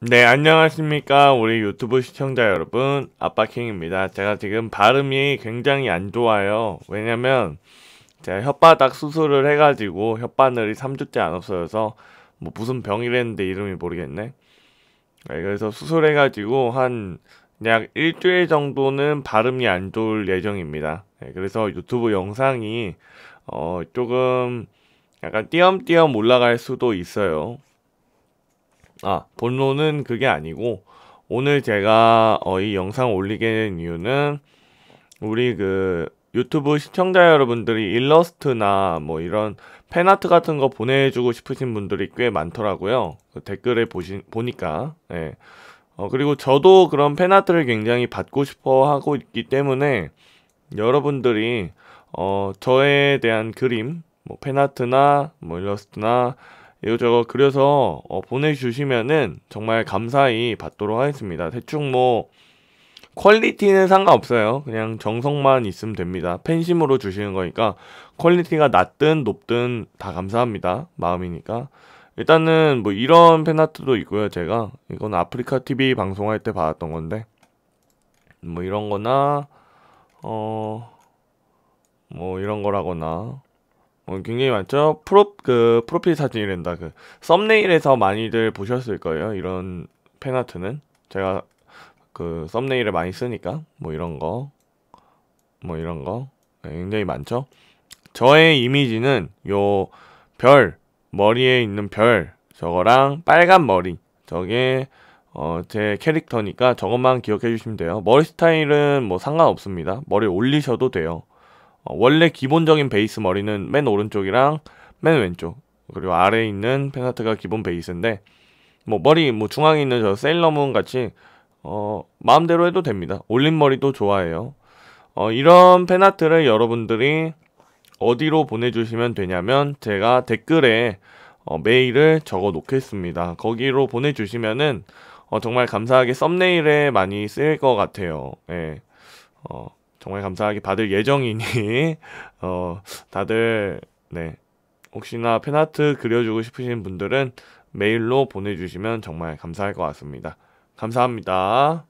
네 안녕하십니까 우리 유튜브 시청자 여러분 아빠킹입니다 제가 지금 발음이 굉장히 안 좋아요 왜냐면 제가 혓바닥 수술을 해가지고 혓바늘이 3주째 안 없어져서 뭐 무슨 병이랬는데 이름이 모르겠네 네, 그래서 수술해가지고 한 약 일주일 정도는 발음이 안 좋을 예정입니다 네, 그래서 유튜브 영상이 어, 조금 약간 띄엄띄엄 올라갈 수도 있어요 아, 본론은 그게 아니고 오늘 제가 어, 이 영상 올리게 된 이유는 우리 그 유튜브 시청자 여러분들이 일러스트나 뭐 이런 팬아트 같은 거 보내주고 싶으신 분들이 꽤 많더라고요. 그 댓글에 보시, 보니까. 예. 어, 그리고 저도 그런 팬아트를 굉장히 받고 싶어 하고 있기 때문에 여러분들이 어, 저에 대한 그림, 뭐 팬아트나 뭐 일러스트나 이거저거 그려서 어, 보내주시면은 정말 감사히 받도록 하겠습니다. 대충 뭐 퀄리티는 상관없어요. 그냥 정성만 있으면 됩니다. 팬심으로 주시는 거니까 퀄리티가 낮든 높든 다 감사합니다. 마음이니까. 일단은 뭐 이런 팬아트도 있고요. 제가 이건 아프리카 TV 방송할 때 받았던 건데 뭐 이런 거나 어 뭐 이런 거라거나 어, 굉장히 많죠. 프로 그 프로필 사진이란다. 그 썸네일에서 많이들 보셨을 거예요. 이런 팬아트는 제가 그 썸네일을 많이 쓰니까 뭐 이런 거, 뭐 이런 거 네, 굉장히 많죠. 저의 이미지는 요 별 머리에 있는 별 저거랑 빨간 머리 저게 어, 제 캐릭터니까 저것만 기억해 주시면 돼요. 머리 스타일은 뭐 상관없습니다. 머리 올리셔도 돼요. 어, 원래 기본적인 베이스 머리는 맨 오른쪽이랑 맨 왼쪽 그리고 아래에 있는 페나트가 기본 베이스인데 뭐 머리 뭐 중앙에 있는 저 세일러문 같이 어 마음대로 해도 됩니다 올린 머리도 좋아해요 어 이런 페나트를 여러분들이 어디로 보내주시면 되냐면 제가 댓글에 어 메일을 적어 놓겠습니다 거기로 보내주시면은 어 정말 감사하게 썸네일에 많이 쓰일 것 같아요 예. 어, 정말 감사하게 받을 예정이니 어 다들 네 혹시나 팬아트 그려주고 싶으신 분들은 메일로 보내주시면 정말 감사할 것 같습니다. 감사합니다.